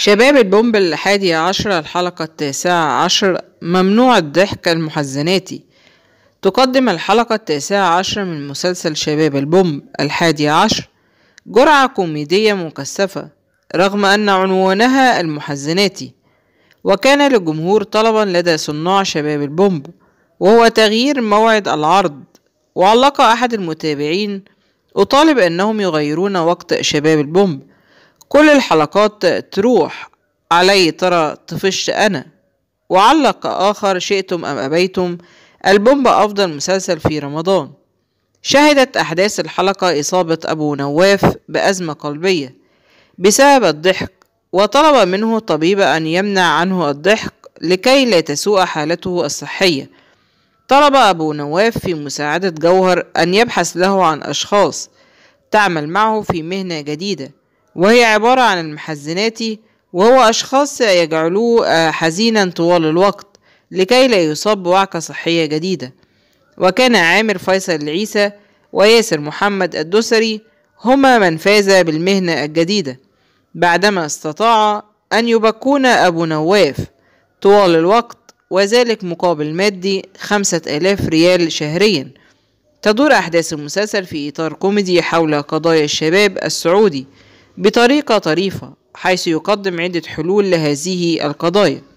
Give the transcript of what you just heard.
شباب البومب الحادي عشر الحلقة التاسعة عشر ممنوع الضحك المحزناتي تقدم الحلقة التاسعة عشر من مسلسل شباب البومب الحادي عشر جرعة كوميدية مكثفة رغم أن عنوانها المحزناتي وكان للجمهور طلبا لدى صناع شباب البومب وهو تغيير موعد العرض وعلق أحد المتابعين أطالب أنهم يغيرون وقت شباب البومب كل الحلقات تروح علي ترى طفشت أنا وعلق آخر شئتم أم أبيتم البومبا أفضل مسلسل في رمضان شهدت أحداث الحلقة إصابة أبو نواف بأزمة قلبية بسبب الضحك وطلب منه طبيب أن يمنع عنه الضحك لكي لا تسوء حالته الصحية طلب أبو نواف في مساعدة جوهر أن يبحث له عن أشخاص تعمل معه في مهنة جديدة وهي عبارة عن المحزناتي وهو أشخاص يجعلوه آه، حزينا طوال الوقت لكي لا يصاب بوعكة صحية جديدة وكان عامر فيصل العيسى وياسر محمد الدسري هما من فاز بالمهنة الجديدة بعدما استطاع أن يبكون أبو نواف طوال الوقت وذلك مقابل مادي خمسة آلاف ريال شهريا تدور أحداث المسلسل في إطار كوميدي حول قضايا الشباب السعودي بطريقة طريفة حيث يقدم عدة حلول لهذه القضايا